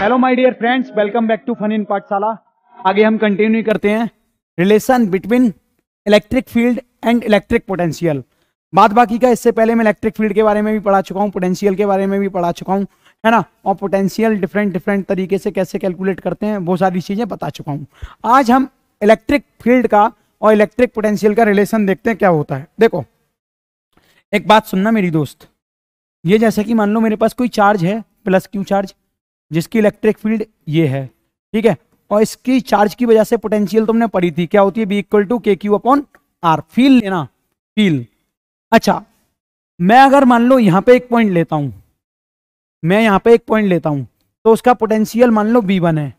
hello my dear friends welcome back to fun in Pathshala आगे हम continue करते हैं relation between electric field and electric potential बात बाकी का इससे पहले मैं इलेक्ट्रिक फील्ड के बारे में भी पढ़ा चुका हूँ पोटेंशियल के बारे में भी पढ़ा चुका हूँ है ना और पोटेंशियल डिफरेंट डिफरेंट तरीके से कैसे कैलकुलेट करते हैं वो सारी चीज़ें बता चुका हूँ आज हम इलेक्ट्रिक फील्ड का और इलेक्ट्रिक पोटेंशियल का रिलेशन देखते हैं क्या होता है देखो एक बात सुनना मेरी दोस्त ये जैसे कि मान लो मेरे पास कोई चार्ज है प्लस क्यू चार्ज जिसकी इलेक्ट्रिक फील्ड ये है ठीक है और इसकी चार्ज की वजह से पोटेंशियल तुमने पढ़ी थी क्या होती है बी इक्वल टू के क्यू अपॉन आर फील लेना फील अच्छा मैं अगर मान लो यहां पे एक पॉइंट लेता हूं मैं यहां पे एक पॉइंट लेता हूं तो उसका पोटेंशियल मान लो बी वन है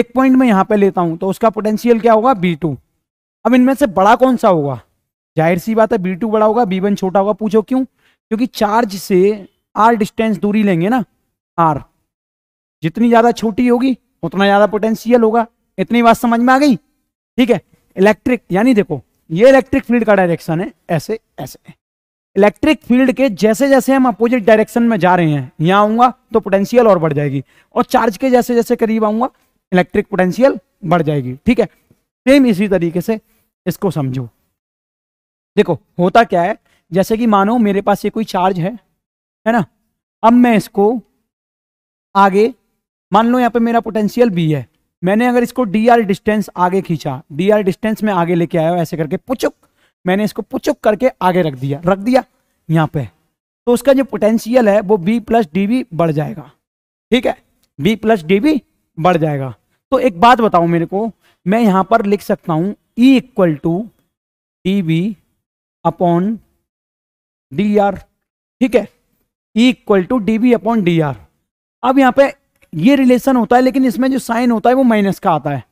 एक पॉइंट में यहां पे लेता हूं तो उसका पोटेंशियल क्या होगा बी टू अब इनमें से बड़ा कौन सा होगा जाहिर सी बात है बी टू बड़ा होगा बी वन छोटा होगा पूछो क्यों क्योंकि चार्ज से आर डिस्टेंस दूरी लेंगे ना आर जितनी ज्यादा छोटी होगी उतना ज्यादा पोटेंशियल होगा इतनी बात समझ में आ गई ठीक है इलेक्ट्रिक यानी देखो ये इलेक्ट्रिक फील्ड का डायरेक्शन है ऐसे ऐसे इलेक्ट्रिक फील्ड के जैसे जैसे हम अपोजिट डायरेक्शन में जा रहे हैं यहां आऊंगा तो पोटेंशियल और बढ़ जाएगी और चार्ज के जैसे जैसे करीब आऊंगा इलेक्ट्रिक पोटेंशियल बढ़ जाएगी ठीक है सेम इसी तरीके से इसको समझो देखो होता क्या है जैसे कि मानो मेरे पास ये कोई चार्ज है है ना अब मैं इसको आगे मान लो यहाँ पे मेरा पोटेंशियल बी है मैंने अगर इसको डी आर डिस्टेंस आगे खींचा डी आर डिस्टेंस में आगे लेके आया ऐसे करके पुचुक मैंने इसको पुचुक करके आगे रख दिया रख दिया यहाँ पे तो उसका जो पोटेंशियल है वो बी प्लस डी बढ़ जाएगा ठीक है बी प्लस डी बढ़ जाएगा तो एक बात बताओ मेरे को मैं यहाँ पर लिख सकता हूँ E equal to d V upon D r ठीक है E equal to d V upon D r अब यहाँ पे ये रिलेशन होता है लेकिन इसमें जो साइन होता है वो माइनस का आता है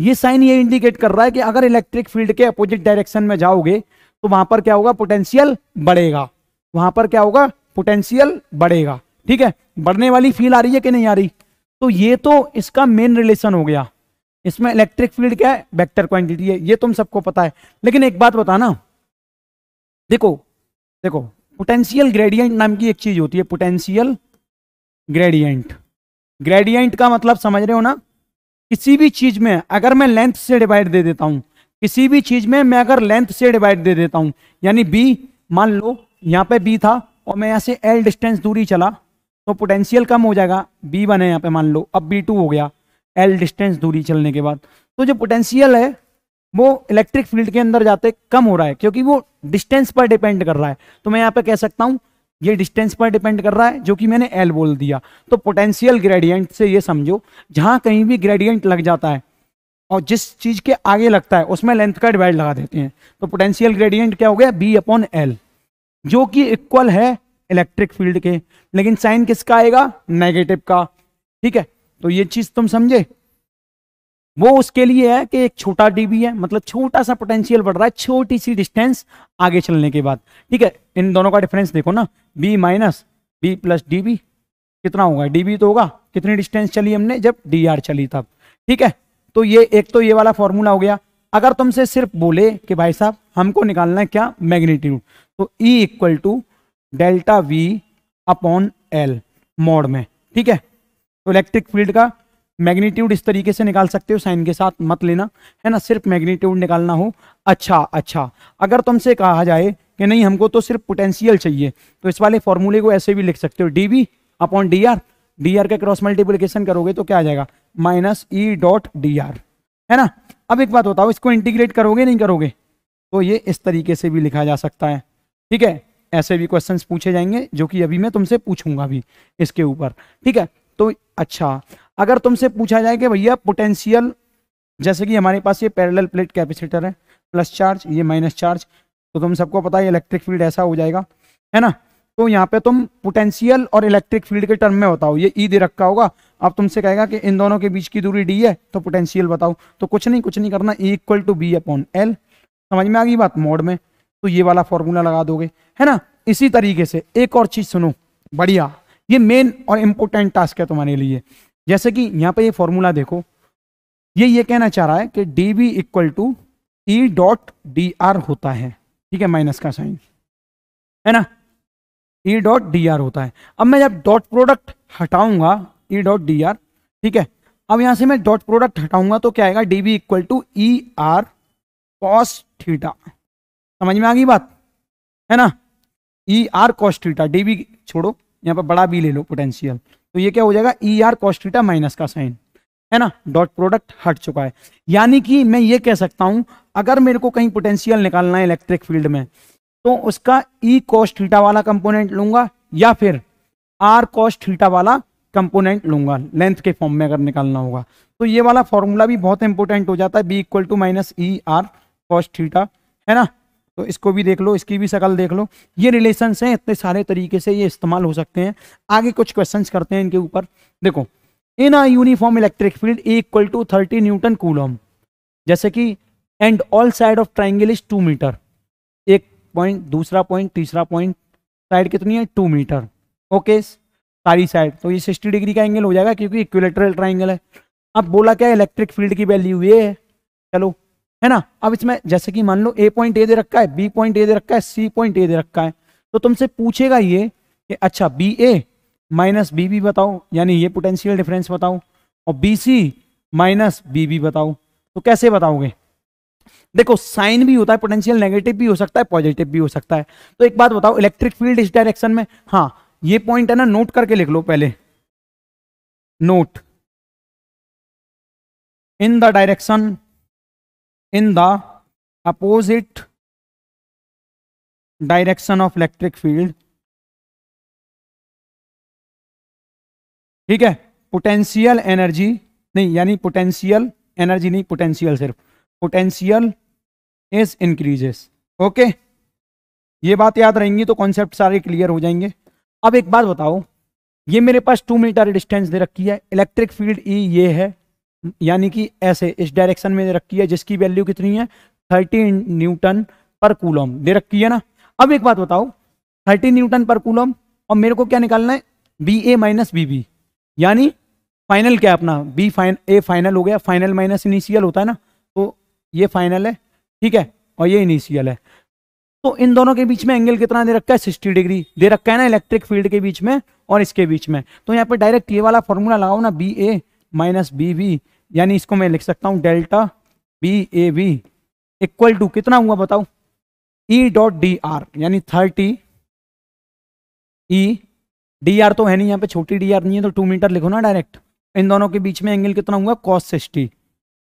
ये साइन ये इंडिकेट कर रहा है कि अगर इलेक्ट्रिक फील्ड के अपोजिट डायरेक्शन में जाओगे तो वहां पर क्या होगा पोटेंशियल बढ़ेगा वहां पर क्या होगा पोटेंशियल बढ़ेगा ठीक है बढ़ने वाली फील आ रही है कि नहीं आ रही तो ये तो इसका मेन रिलेशन हो गया इसमें इलेक्ट्रिक फील्ड क्या है वेक्टर क्वांटिटी है ये तुम सबको पता है लेकिन एक बात बताना देखो देखो पोटेंशियल ग्रेडियंट नाम की एक चीज होती है पोटेंशियल ग्रेडियंट ग्रेडियंट का मतलब समझ रहे हो ना किसी भी चीज में अगर मैं लेंथ से डिवाइड दे देता हूँ किसी भी चीज में मैं अगर लेंथ से डिवाइड दे देता हूं यानी बी मान लो यहाँ पे बी था और मैं यहाँ से एल डिस्टेंस दूरी चला तो पोटेंशियल कम हो जाएगा बी वन है यहाँ पे मान लो अब बी टू हो गया एल डिस्टेंस दूरी चलने के बाद तो जो पोटेंशियल है वो इलेक्ट्रिक फील्ड के अंदर जाते कम हो रहा है क्योंकि वो डिस्टेंस पर डिपेंड कर रहा है तो मैं यहाँ पे कह सकता हूँ ये डिस्टेंस पर डिपेंड कर रहा है जो कि मैंने एल बोल दिया तो पोटेंशियल ग्रेडियंट से ये समझो जहां कहीं भी ग्रेडियंट लग जाता है और जिस चीज़ के आगे लगता है उसमें लेंथ का डिवाइड लगा देते हैं तो पोटेंशियल ग्रेडियंट क्या हो गया बी अपॉन एल जो कि इक्वल है इलेक्ट्रिक फील्ड के लेकिन साइन किसका आएगा नेगेटिव का ठीक है तो ये चीज़ तुम समझे वो उसके लिए है कि एक छोटा डीबी है मतलब छोटा सा पोटेंशियल बढ़ रहा है छोटी सी डिस्टेंस आगे चलने के बाद ठीक है इन दोनों का डिफरेंस देखो ना V minus V plus d V कितना होगा डी बी तो होगा कितनी डिस्टेंस चली हमने जब डी आर चली तब ठीक है तो ये एक तो ये वाला फॉर्मूला हो गया अगर तुमसे सिर्फ बोले कि भाई साहब हमको निकालना है क्या मैग्नीट्यूड तो E equal to delta V upon l mod में ठीक है तो इलेक्ट्रिक फील्ड का मैग्नीट्यूड इस तरीके से निकाल सकते हो साइन के साथ मत लेना है ना सिर्फ मैग्नीट्यूड निकालना हो अच्छा अच्छा अगर तुमसे कहा जाए कि नहीं हमको तो सिर्फ पोटेंशियल चाहिए तो इस वाले फॉर्मूले को ऐसे भी लिख सकते हो d V upon D r d r का क्रॉस मल्टीप्लीकेशन करोगे तो क्या आ जाएगा minus E dot d r है ना अब एक बात बताओ इसको इंटीग्रेट करोगे नहीं करोगे तो ये इस तरीके से भी लिखा जा सकता है ठीक है ऐसे भी क्वेश्चन पूछे जाएंगे जो कि अभी मैं तुमसे पूछूंगा भी इसके ऊपर ठीक है तो अच्छा अगर तुमसे पूछा जाए कि भैया पोटेंशियल जैसे कि हमारे पास ये पैरेलल प्लेट कैपेसिटर है प्लस चार्ज ये माइनस चार्ज तो तुम सबको पता है इलेक्ट्रिक फील्ड ऐसा हो जाएगा है ना तो यहाँ पे तुम पोटेंशियल और इलेक्ट्रिक फील्ड के टर्म में बताओ ये ई e दे रखा होगा अब तुमसे कहेगा कि इन दोनों के बीच की दूरी डी है तो पोटेंशियल बताओ तो कुछ नहीं कुछ नहीं करना E equal to V upon l समझ में आ गई बात मोड में तो ये वाला फॉर्मूला लगा दोगे है ना इसी तरीके से एक और चीज सुनो बढ़िया ये मेन और इम्पोर्टेंट टास्क है तुम्हारे लिए जैसे कि यहाँ पे ये फॉर्मूला देखो ये ये कहना चाह रहा है कि d V equal to E dot d r होता है ठीक है माइनस का साइन है ना ई डॉट डी आर होता है अब मैं जब डॉट प्रोडक्ट हटाऊंगा ई डॉट डी आर ठीक है अब यहां से मैं डॉट प्रोडक्ट हटाऊंगा तो क्या आएगा d V equal to E r cos theta समझ में आ गई बात है ना E r cos theta d V छोड़ो यहां पर बड़ा बी ले लो पोटेंशियल तो ये क्या हो जाएगा E r cos theta minus का साइन है ना डॉट प्रोडक्ट हट चुका है यानी कि मैं ये कह सकता हूं अगर मेरे को कहीं पोटेंशियल निकालना है इलेक्ट्रिक फील्ड में तो उसका ई कॉस्ट थीटा वाला कंपोनेंट लूंगा या फिर आर कॉस्ट थीटा वाला कंपोनेंट लूंगा लेंथ के फॉर्म में अगर निकालना होगा तो ये वाला फॉर्मूला भी बहुत इंपॉर्टेंट हो जाता है V equal to minus E r cos theta है ना तो इसको भी देख लो इसकी भी शकल देख लो ये रिलेशन हैं इतने सारे तरीके से ये इस्तेमाल हो सकते हैं आगे कुछ क्वेश्चन करते हैं इनके ऊपर देखो in a uniform electric field equal to thirty newton coulomb जैसे कि and all side of triangle is two metre एक पॉइंट दूसरा पॉइंट तीसरा पॉइंट साइड कितनी है टू मीटर ओके सारी साइड तो ये सिक्सटी डिग्री का एंगल हो जाएगा क्योंकि इक्विलेटरल ट्राइंगल है अब बोला क्या इलेक्ट्रिक फील्ड की वैल्यू ये है चलो है ना अब इसमें जैसे कि मान लो ए पॉइंट ए दे रखा है बी पॉइंट ए दे रखा है सी पॉइंट ए दे रखा है तो तुमसे पूछेगा ये कि अच्छा V A minus V B बताओ यानी ये पोटेंशियल डिफरेंस बताओ और V C minus V B बताओ तो कैसे बताओगे देखो साइन भी होता है पोटेंशियल नेगेटिव भी हो सकता है पॉजिटिव भी हो सकता है तो एक बात बताओ इलेक्ट्रिक फील्ड इस डायरेक्शन में हाँ ये पॉइंट है ना नोट करके लिख लो पहले note in the direction in the opposite direction of electric field ठीक है पोटेंशियल एनर्जी नहीं यानी पोटेंशियल एनर्जी नहीं पोटेंशियल सिर्फ पोटेंशियल इज इंक्रीजेस ओके ये बात याद रहेंगी तो कॉन्सेप्ट सारे क्लियर हो जाएंगे अब एक बात बताओ ये मेरे पास टू मीटर डिस्टेंस दे रखी है इलेक्ट्रिक फील्ड ई ये है यानी कि ऐसे इस डायरेक्शन में दे रखी है जिसकी वैल्यू कितनी है थर्टी न्यूटन पर कूलम दे रखी है ना अब एक बात बताओ थर्टी न्यूटन पर कूलम और मेरे को क्या निकालना है V A minus V B यानी फाइनल क्या अपना बी फाइन ए फाइनल हो गया फाइनल माइनस इनिशियल होता है ना तो ये फाइनल है ठीक है और ये इनिशियल है तो इन दोनों के बीच में एंगल कितना दे रखा है सिक्सटी डिग्री दे रखा है ना इलेक्ट्रिक फील्ड के बीच में और इसके बीच में तो यहाँ पे डायरेक्ट ये वाला फॉर्मूला लगाओ ना V A minus V B यानी इसको मैं लिख सकता हूँ delta V A B equal to कितना हुआ बताओ ई डॉट डी आर यानी thirty E e d r तो है नहीं यहाँ पे छोटी डी आर नहीं है तो टू मीटर लिखो ना डायरेक्ट इन दोनों के बीच में एंगल कितना हुआ कॉस सिक्सटी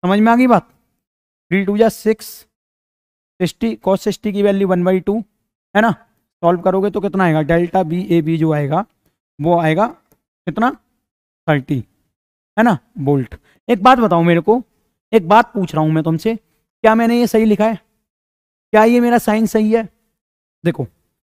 समझ में आ गई बात थ्री टू या सिक्स सिक्सटी कॉस सिक्सटी की वैल्यू वन बाई टू है ना सॉल्व करोगे तो कितना आएगा डेल्टा बी ए बी जो आएगा वो आएगा कितना थर्टी है ना बोल्ट एक बात बताओ मेरे को एक बात पूछ रहा हूँ मैं तुमसे क्या मैंने ये सही लिखा है क्या ये मेरा साइंस सही है देखो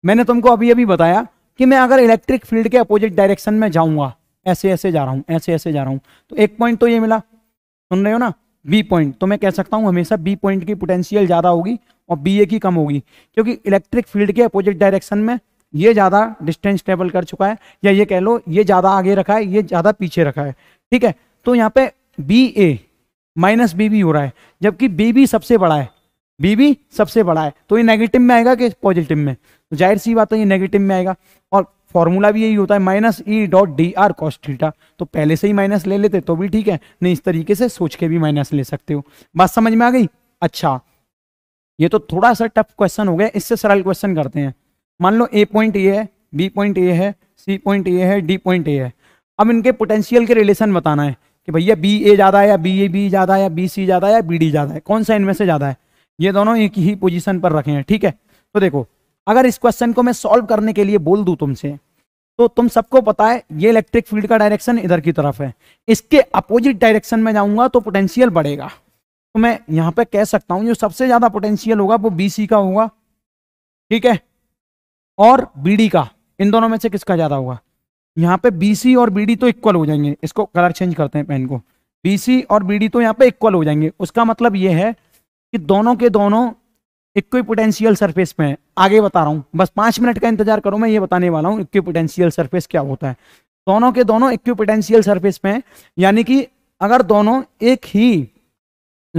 मैंने तुमको अभी अभी बताया कि मैं अगर इलेक्ट्रिक फील्ड के अपोजिट डायरेक्शन में जाऊंगा ऐसे ऐसे जा रहा हूं ऐसे ऐसे जा रहा हूं तो एक पॉइंट तो ये मिला सुन रहे हो ना बी पॉइंट तो मैं कह सकता हूं हमेशा बी पॉइंट की पोटेंशियल ज़्यादा होगी और बी ए की कम होगी क्योंकि इलेक्ट्रिक फील्ड के अपोजिट डायरेक्शन में ये ज़्यादा डिस्टेंस ट्रेवल कर चुका है या ये कह लो ये ज़्यादा आगे रखा है ये ज़्यादा पीछे रखा है ठीक है तो यहाँ पे V A minus V B हो रहा है जबकि बी बी सबसे बड़ा है बी सबसे बड़ा है तो ये नेगेटिव में आएगा कि पॉजिटिव में तो जाहिर सी बात है ये नेगेटिव में आएगा और फॉर्मूला भी यही होता है minus E dot d r cos theta तो पहले से ही माइनस ले लेते तो भी ठीक है नहीं इस तरीके से सोच के भी माइनस ले सकते हो बात समझ में आ गई अच्छा ये तो थोड़ा सा टफ क्वेश्चन हो गया इससे सरल क्वेश्चन करते हैं मान लो ए पॉइंट ए है बी पॉइंट ए है सी पॉइंट ए है डी पॉइंट ए है अब इनके पोटेंशियल के रिलेशन बताना है कि भैया बी ए ज़्यादा है या बी ए बी ज़्यादा है या बी सी ज़्यादा है या बी डी ज़्यादा है कौन सा इनमें से ज़्यादा है ये दोनों एक ही पोजीशन पर रखे हैं ठीक है तो देखो अगर इस क्वेश्चन को मैं सॉल्व करने के लिए बोल दू तुमसे तो तुम सबको पता है ये इलेक्ट्रिक फील्ड का डायरेक्शन इधर की तरफ है इसके अपोजिट डायरेक्शन में जाऊंगा तो पोटेंशियल बढ़ेगा तो मैं यहाँ पे कह सकता हूं जो सबसे ज़्यादा पोटेंशियल होगा वो बी का होगा ठीक है और बी का इन दोनों में से किसका ज़्यादा होगा यहाँ पे बीसी और बीडी तो इक्वल हो जाएंगे इसको कलर चेंज करते हैं पेन को बीसी और बी तो यहाँ पे इक्वल हो जाएंगे उसका मतलब ये है कि दोनों के दोनों इक्वी पोटेंशियल सर्फेस में है आगे बता रहा हूँ बस पांच मिनट का इंतजार करो मैं ये बताने वाला हूँ इक्वी पोटेंशियल सर्फेस क्या होता है दोनों के दोनों इक्वी पोटेंशियल सर्फेस में यानी कि अगर दोनों एक ही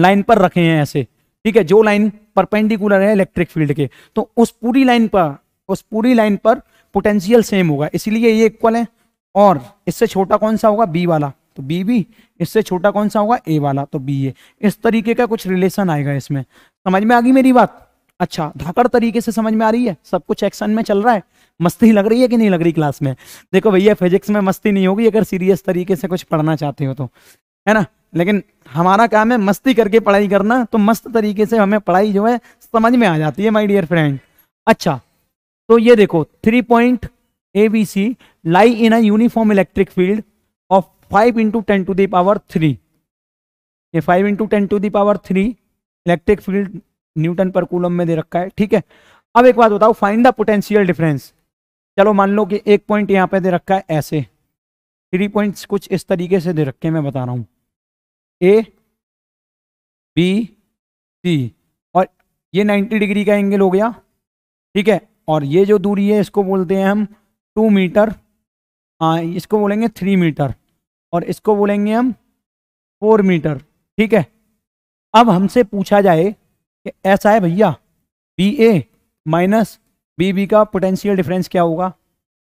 लाइन पर रखे हैं ऐसे ठीक है जो लाइन परपेंडिकुलर है इलेक्ट्रिक फील्ड के तो उस पूरी लाइन पर उस पूरी लाइन पर पोटेंशियल सेम होगा इसलिए ये इक्वल है और इससे छोटा कौन सा होगा बी वाला तो बी बी इससे छोटा कौन सा होगा ए वाला तो बी ए इस तरीके का कुछ रिलेशन आएगा इसमें समझ में आ गई मेरी बात अच्छा धाकड़ तरीके से समझ में आ रही है सब कुछ एक्शन में चल रहा है मस्ती लग रही है कि नहीं लग रही क्लास में देखो भैया फिजिक्स में मस्ती नहीं होगी अगर सीरियस तरीके से कुछ पढ़ना चाहते हो तो है ना लेकिन हमारा काम है मस्ती करके पढ़ाई करना तो मस्त तरीके से हमें पढ़ाई जो है समझ में आ जाती है माई डियर फ्रेंड अच्छा तो ये देखो three point A B C lie in a uniform electric field five into ten to the power three ये five into ten to the power three electric field newton per coulomb में दे रखा है ठीक है अब एक बात बताओ फाइंड द पोटेंशियल डिफरेंस चलो मान लो कि एक पॉइंट यहाँ पे दे रखा है ऐसे थ्री पॉइंट्स कुछ इस तरीके से दे रखे मैं बता रहा हूँ ए बी सी और ये नाइन्टी डिग्री का एंगल हो गया ठीक है और ये जो दूरी है इसको बोलते हैं हम टू मीटर हाँ इसको बोलेंगे थ्री मीटर और इसको बोलेंगे हम फोर मीटर ठीक है अब हमसे पूछा जाए कि ऐसा है भैया V A minus V B का पोटेंशियल डिफरेंस क्या होगा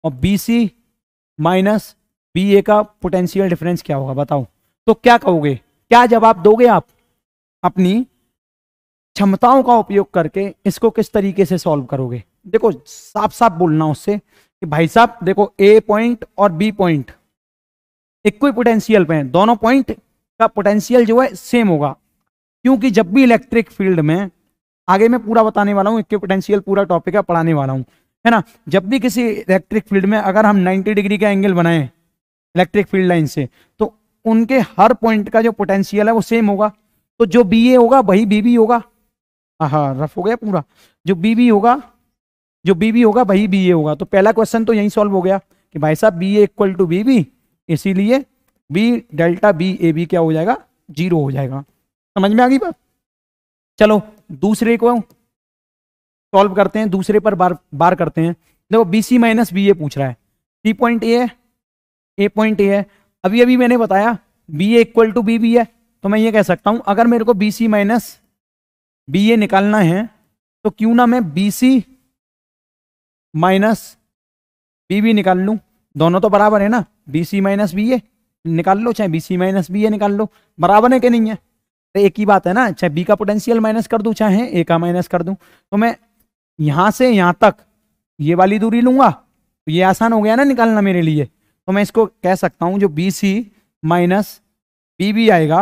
और V C minus V A का पोटेंशियल डिफरेंस क्या होगा बताओ तो क्या कहोगे क्या जवाब दोगे आप अपनी क्षमताओं का उपयोग करके इसको किस तरीके से सॉल्व करोगे देखो साफ साफ बोलना उससे कि भाई साहब देखो ए पॉइंट और बी पॉइंट इक्वी पोटेंशियल पे हैं दोनों पॉइंट का पोटेंशियल जो है सेम होगा क्योंकि जब भी इलेक्ट्रिक फील्ड में आगे मैं पूरा बताने वाला हूँ इक्वी पोटेंशियल पूरा टॉपिक है पढ़ाने वाला हूँ है ना जब भी किसी इलेक्ट्रिक फील्ड में अगर हम नाइन्टी डिग्री का एंगल बनाएं इलेक्ट्रिक फील्ड लाइन से तो उनके हर पॉइंट का जो पोटेंशियल है वो सेम होगा तो जो बी ए होगा वही बी बी होगा हाँ रफ हो गया पूरा जो बी बी होगा जो बी बी होगा वही बी ए होगा तो पहला क्वेश्चन तो यही सॉल्व हो गया कि भाई साहब V A equal to V B इसीलिए V delta V A B क्या हो जाएगा जीरो हो जाएगा समझ में आ गई बात चलो दूसरे को सॉल्व करते हैं दूसरे पर बार बार करते हैं देखो V C minus V A पूछ रहा है सी पॉइंट ए है ए पॉइंट ए है अभी अभी मैंने बताया V A equal to V B है तो मैं ये कह सकता हूं अगर मेरे को V C minus V A निकालना है तो क्यों ना मैं V C minus V B निकाल लूं दोनों तो बराबर है ना V C minus V A निकाल लो चाहे V C minus V A निकाल लो बराबर है कि नहीं है तो एक ही बात है ना चाहे बी का पोटेंशियल माइनस कर दूं चाहे ए का माइनस कर दूं तो मैं यहां से यहां तक ये वाली दूरी लूंगा तो ये आसान हो गया ना निकालना मेरे लिए तो मैं इसको कह सकता हूं जो V C minus V B आएगा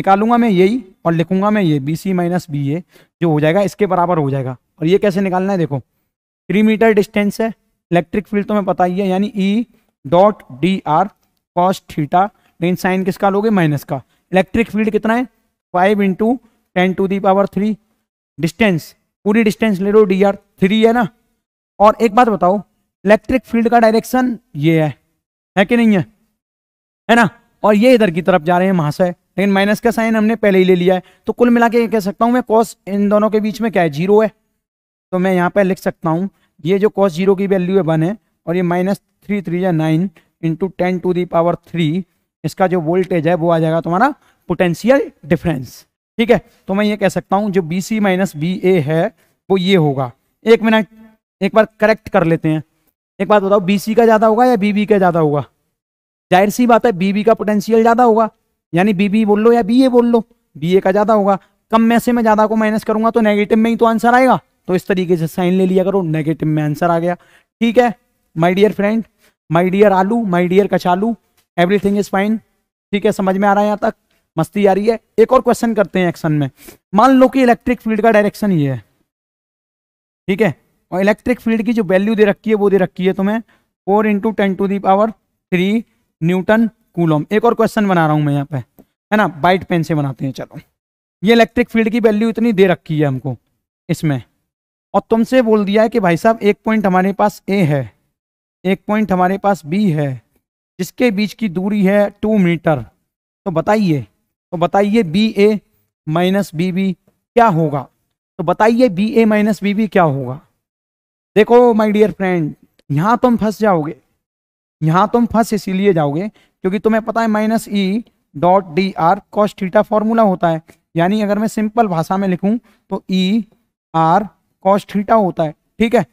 निकालूंगा मैं यही और लिखूंगा मैं ये V C minus V A जो हो जाएगा इसके बराबर हो जाएगा और ये कैसे निकालना है देखो थ्री मीटर डिस्टेंस है इलेक्ट्रिक फील्ड तो हमें पता ही है यानी E dot d r cos theta लेकिन साइन किसका लोगे माइनस का इलेक्ट्रिक फील्ड कितना है five into ten to the power three distance पूरी डिस्टेंस ले लो डी आर थ्री है ना और एक बात बताओ इलेक्ट्रिक फील्ड का डायरेक्शन ये है है कि नहीं है है ना और ये इधर की तरफ जा रहे हैं महाशय लेकिन माइनस का साइन हमने पहले ही ले लिया है तो कुल मिला के कह सकता हूँ मैं कॉस इन दोनों के बीच में क्या है जीरो है तो मैं यहाँ पर लिख सकता हूँ ये जो कॉस जीरो की वैल्यू है वन है और ये माइनस थ्री थ्री या nine into ten to the power three इसका जो वोल्टेज है वो आ जाएगा तुम्हारा पोटेंशियल डिफरेंस ठीक है तो मैं ये कह सकता हूँ जो V C minus V A है वो ये होगा एक मिनट एक बार करेक्ट कर लेते हैं एक बात बताओ बी सी का ज़्यादा होगा या बी बी का ज़्यादा होगा जाहिर सी बात है बी बी का पोटेंशियल ज़्यादा होगा यानी बी बी बोल लो या बी ए बोल लो बी ए का ज़्यादा होगा कम में से मैं ज़्यादा को माइनस करूंगा तो नेगेटिव में ही तो आंसर आएगा तो इस तरीके से साइन ले लिया करो नेगेटिव में आंसर आ गया ठीक है my dear friend my dear आलू माई डियर कचालू एवरीथिंग इज फाइन ठीक है समझ में आ रहा है यहाँ तक मस्ती आ रही है एक और क्वेश्चन करते हैं एक्शन में मान लो कि इलेक्ट्रिक फील्ड का डायरेक्शन ये है ठीक है और इलेक्ट्रिक फील्ड की जो वैल्यू दे रखी है वो दे रखी है तुम्हें four into ten to the power three newton coulomb एक और क्वेश्चन बना रहा हूँ मैं यहाँ पे है ना वाइट पेन से बनाते हैं चलो ये इलेक्ट्रिक फील्ड की वैल्यू इतनी दे रखी है हमको इसमें और तुमसे बोल दिया है कि भाई साहब एक पॉइंट हमारे पास ए है एक पॉइंट हमारे पास बी है जिसके बीच की दूरी है टू मीटर तो बताइए तो बताइए V A minus V B क्या होगा तो बताइए V A minus V B क्या होगा देखो माय डियर फ्रेंड यहाँ तुम फंस जाओगे यहाँ तुम फंस इसीलिए जाओगे क्योंकि तुम्हें पता है minus E dot d r cos theta theta formula होता है यानी अगर मैं सिंपल भाषा में लिखूँ तो E e r cos theta होता है ठीक है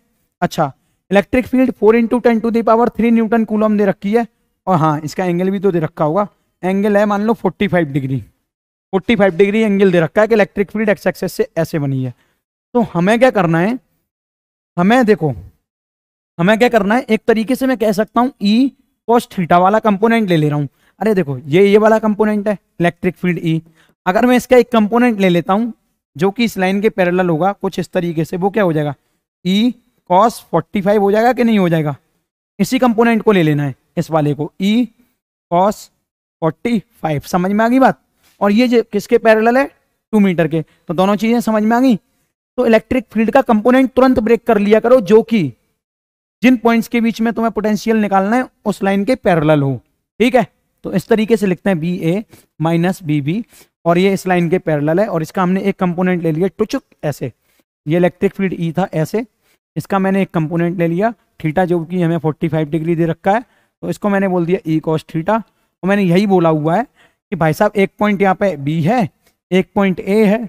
अच्छा electric field four into ten to the power three newton coulomb दे रखी है और हाँ इसका एंगल भी तो दे रखा होगा एंगल है मान लो forty five degree forty five degree angle दे रखा है कि इलेक्ट्रिक फील्ड एक्स एक्सेस से ऐसे बनी है तो हमें क्या करना है हमें देखो हमें क्या करना है एक तरीके से मैं कह सकता हूँ ई कॉस थीटा वाला कंपोनेंट ले ले रहा हूँ अरे देखो ये ये वाला कंपोनेंट है इलेक्ट्रिक फील्ड ई अगर मैं इसका एक कंपोनेंट ले लेता हूँ जो कि इस लाइन के पैरेलल होगा कुछ इस तरीके से वो क्या हो जाएगा ई कॉस फोर्टी फाइव हो जाएगा कि नहीं हो जाएगा इसी कंपोनेंट को ले लेना है इस वाले को ई कॉस फोर्टी फाइव समझ में आ गई बात और ये जो किसके पैरेलल है टू मीटर के तो दोनों चीज़ें समझ में आ गई तो इलेक्ट्रिक फील्ड का कंपोनेंट तुरंत ब्रेक कर लिया करो जो कि जिन पॉइंट्स के बीच में तुम्हें पोटेंशियल निकालना है उस लाइन के पैरल हो ठीक है तो इस तरीके से लिखते हैं V A minus V B और ये इस लाइन के पैरेलल है और इसका हमने एक कंपोनेंट ले लिया टुचुक ऐसे ये इलेक्ट्रिक फील्ड ई था ऐसे इसका मैंने एक कंपोनेंट ले लिया थीटा जो कि हमें 45 डिग्री दे रखा है तो इसको मैंने बोल दिया ई कॉस थीटा और तो मैंने यही बोला हुआ है कि भाई साहब एक पॉइंट यहाँ पे बी है एक पॉइंट ए है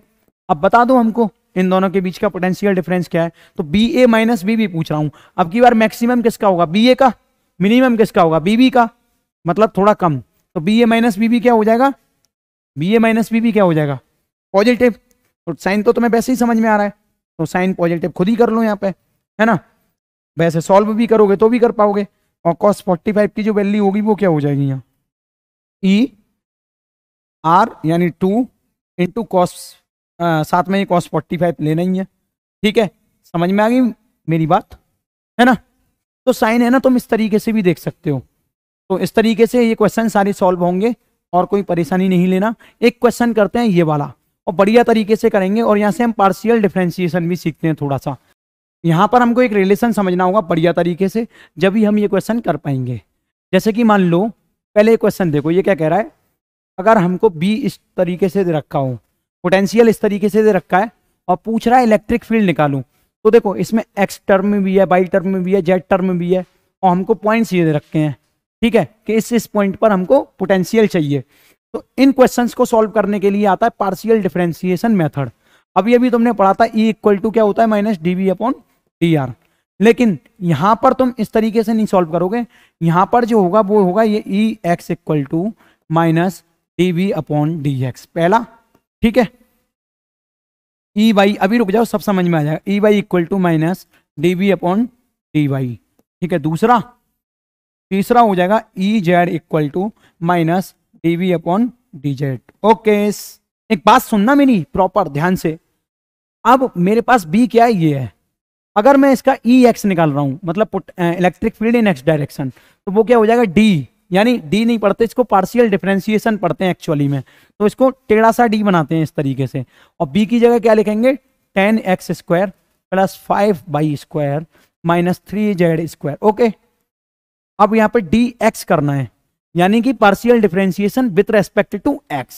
अब बता दो हमको इन दोनों के बीच का पोटेंशियल डिफरेंस क्या है तो बी ए माइनस बी भी पूछ रहा हूँ अब की बार मैक्सिमम किसका होगा बी ए का मिनिमम किसका होगा बी बी का मतलब थोड़ा कम तो V A minus V B क्या हो जाएगा बी ए माइनस बी भी क्या हो जाएगा पॉजिटिव और साइन तो तुम्हें वैसे ही समझ में आ रहा है तो साइन पॉजिटिव खुद ही कर लो यहाँ पे है ना वैसे सॉल्व भी करोगे तो भी कर पाओगे और कॉस फाइव की जो वैल्यू होगी वो क्या हो जाएगी यहाँ ई e, आर यानी टू इंटू कॉस साथ में ये कॉस फाइव लेना ही है ठीक है समझ में आ गई मेरी बात है ना तो साइन है ना तुम इस तरीके से भी देख सकते हो तो इस तरीके से ये क्वेश्चन सारे सॉल्व होंगे और कोई परेशानी नहीं लेना एक क्वेश्चन करते हैं ये वाला और बढ़िया तरीके से करेंगे और यहाँ से हम पार्शियल डिफ्रेंशिएशन भी सीखते हैं थोड़ा सा यहाँ पर हमको एक रिलेशन समझना होगा बढ़िया तरीके से जब भी हम ये क्वेश्चन कर पाएंगे जैसे कि मान लो पहले क्वेश्चन देखो ये क्या कह रहा है अगर हमको बी इस तरीके से दे रखा हो पोटेंशियल इस तरीके से दे रखा है और पूछ रहा है इलेक्ट्रिक फील्ड निकालूँ तो देखो इसमें एक्स टर्म में भी है बाई टर्म में भी है जेड टर्म में भी है और हमको पॉइंट्स ये दे रखे हैं ठीक है कि इस इस पॉइंट पर हमको पोटेंशियल चाहिए तो इन क्वेश्चंस को सॉल्व करने के लिए आता है पार्शियल डिफरेंशिएशन मेथड अभी अभी तुमने पढ़ा था ई इक्वल टू क्या होता है minus D V upon D R लेकिन यहां पर तुम इस तरीके से नहीं सॉल्व करोगे यहां पर जो होगा वो होगा ये E X equal to minus D V upon D X पहला ठीक है ई e वाई अभी रुक जाओ सब समझ में आ जाएगा E Y equal to minus D V upon D Y ठीक है दूसरा तीसरा हो जाएगा E Z equal to minus D V upon D Z okay एक बात सुनना मेरी प्रॉपर ध्यान से अब मेरे पास बी क्या है ये है अगर मैं इसका ई e एक्स निकाल रहा हूं मतलब electric field in X direction तो वो क्या हो जाएगा डी यानी डी नहीं पढ़ते इसको पार्शियल डिफ्रेंसिएशन पढ़ते हैं एक्चुअली में तो इसको टेढ़ा सा डी बनाते हैं इस तरीके से और बी की जगह क्या लिखेंगे ten X square plus five Y square minus three Z square okay अब यहां पर डी एक्स करना है यानी कि partial differentiation with respect to X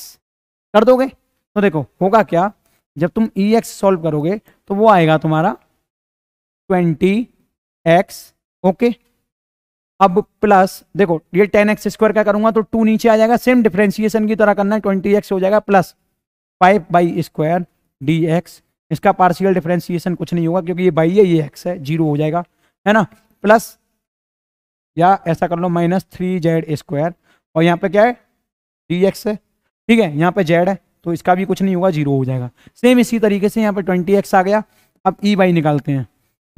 कर दोगे तो देखो होगा क्या जब तुम ई एक्स सॉल्व करोगे तो वो आएगा तुम्हारा ट्वेंटी एक्स ओके अब प्लस देखो ये टेन एक्स स्क्वायर का करूंगा तो टू नीचे आ जाएगा सेम डिफ्रेंसिएशन की तरह करना है ट्वेंटी एक्स हो जाएगा plus five Y square D X इसका पार्शियल डिफ्रेंसिएशन कुछ नहीं होगा क्योंकि ये बाई है ये एक्स है जीरो हो जाएगा है ना प्लस या ऐसा कर लो माइनस थ्री जेड स्क्वायर और यहाँ पे क्या है डी एक्स है ठीक है यहाँ पे जेड है तो इसका भी कुछ नहीं होगा जीरो हो जाएगा सेम इसी तरीके से यहाँ पे ट्वेंटी एक्स आ गया अब ई e वाई निकालते हैं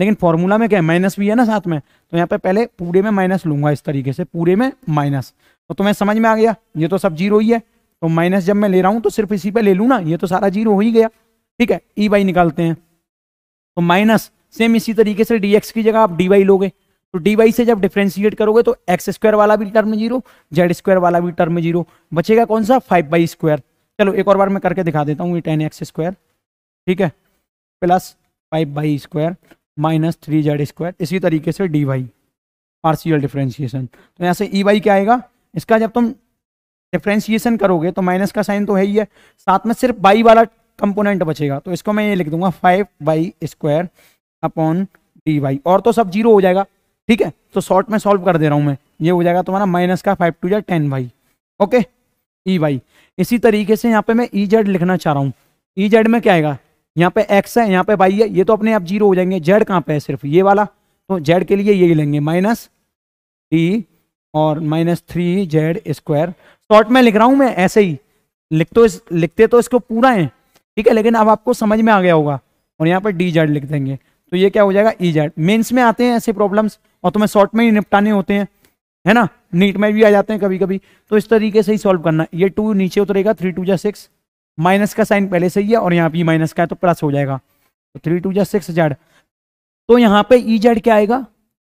लेकिन फॉर्मूला में क्या है माइनस भी है ना साथ में तो यहाँ पे पहले पूरे में माइनस लूंगा इस तरीके से पूरे में माइनस तो तुम्हें समझ में आ गया ये तो सब जीरो ही है तो माइनस जब मैं ले रहा हूँ तो सिर्फ इसी पे ले लूँ ना ये तो सारा जीरो हो ही गया ठीक है ई e वाई निकालते हैं तो माइनस सेम इसी तरीके से डी एक्स की जगह आप डी वाई लोगे तो डी वाई से जब डिफ्रेंशिएट करोगे तो एक्स स्क्वायर वाला भी टर्म जीरो जेड स्क्वायर वाला भी टर्म जीरो बचेगा कौन सा फाइव बाई स्क्वायर चलो एक और बार मैं करके दिखा देता हूँ ये टेन एक्स स्क्वायर ठीक है plus five Y square minus three Z square इसी तरीके से डी वाई पार्शियल डिफ्रेंशिएशन तो यहाँ से ई वाई क्या आएगा इसका जब तुम डिफ्रेंशिएशन करोगे तो माइनस का साइन तो है ही है साथ में सिर्फ बाई वाला कंपोनेंट बचेगा तो इसको मैं ये लिख दूंगा five Y square upon D Y और तो सब जीरो हो जाएगा ठीक है तो शॉर्ट में सॉल्व कर दे रहा हूं मैं ये हो जाएगा तुम्हारा माइनस का five two Z ten Y okay E Y इसी तरीके से यहाँ पे मैं ई e जेड लिखना चाह रहा हूँ ई e जेड में क्या आएगा यहाँ पे एक्स है यहाँ पे वाई है ये तो अपने आप जीरो हो जाएंगे जेड कहाँ पे है सिर्फ ये वाला तो जेड के लिए यही लेंगे माइनस टी e और minus three Z square short में लिख रहा हूँ मैं ऐसे ही लिख तो इस लिखते तो इसको पूरा है ठीक है लेकिन अब आपको समझ में आ गया होगा और यहाँ पर डी जेड लिख देंगे तो ये क्या हो जाएगा ई जेड मेन्स में आते हैं ऐसे प्रॉब्लम्स और तुम्हें शॉर्ट में ही निपटाने होते हैं है ना नीट में भी आ जाते हैं कभी कभी तो इस तरीके से ही सॉल्व करना ये टू नीचे उतरेगा three two Z six minus का साइन पहले से ही है और यहाँ पे माइनस का है तो प्लस हो जाएगा तो three two Z six Z तो यहाँ पे ई e जेड क्या आएगा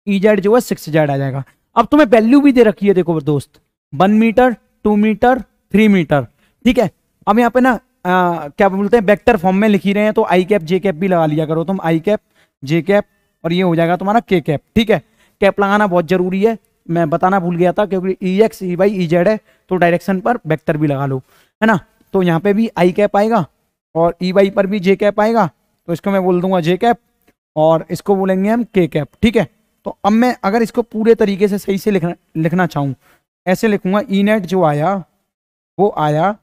ई e जेड जो है सिक्स जेड आ जाएगा अब तुम्हें वैल्यू भी दे रखी है देखो दोस्त one meter two meter three meter ठीक है अब यहाँ पे ना आ, क्या बोलते हैं वेक्टर फॉर्म में लिखी रहे हैं तो आई कैप जे कैप भी लगा लिया करो तुम आई कैप जे कैप और ये हो जाएगा तुम्हारा के कैप ठीक है कैप लगाना बहुत जरूरी है मैं बताना भूल गया था क्योंकि E X E Y E Z है तो डायरेक्शन पर वेक्टर भी लगा लो है ना तो यहाँ पे भी आई कैप आएगा और ई e वाई पर भी जे कैप आएगा तो इसको मैं बोल दूंगा जे कैप और इसको बोलेंगे हम के कैप ठीक है तो अब मैं अगर इसको पूरे तरीके से सही से लिखना लिखना चाहूँ ऐसे लिखूंगा ई e नेट जो आया वो आया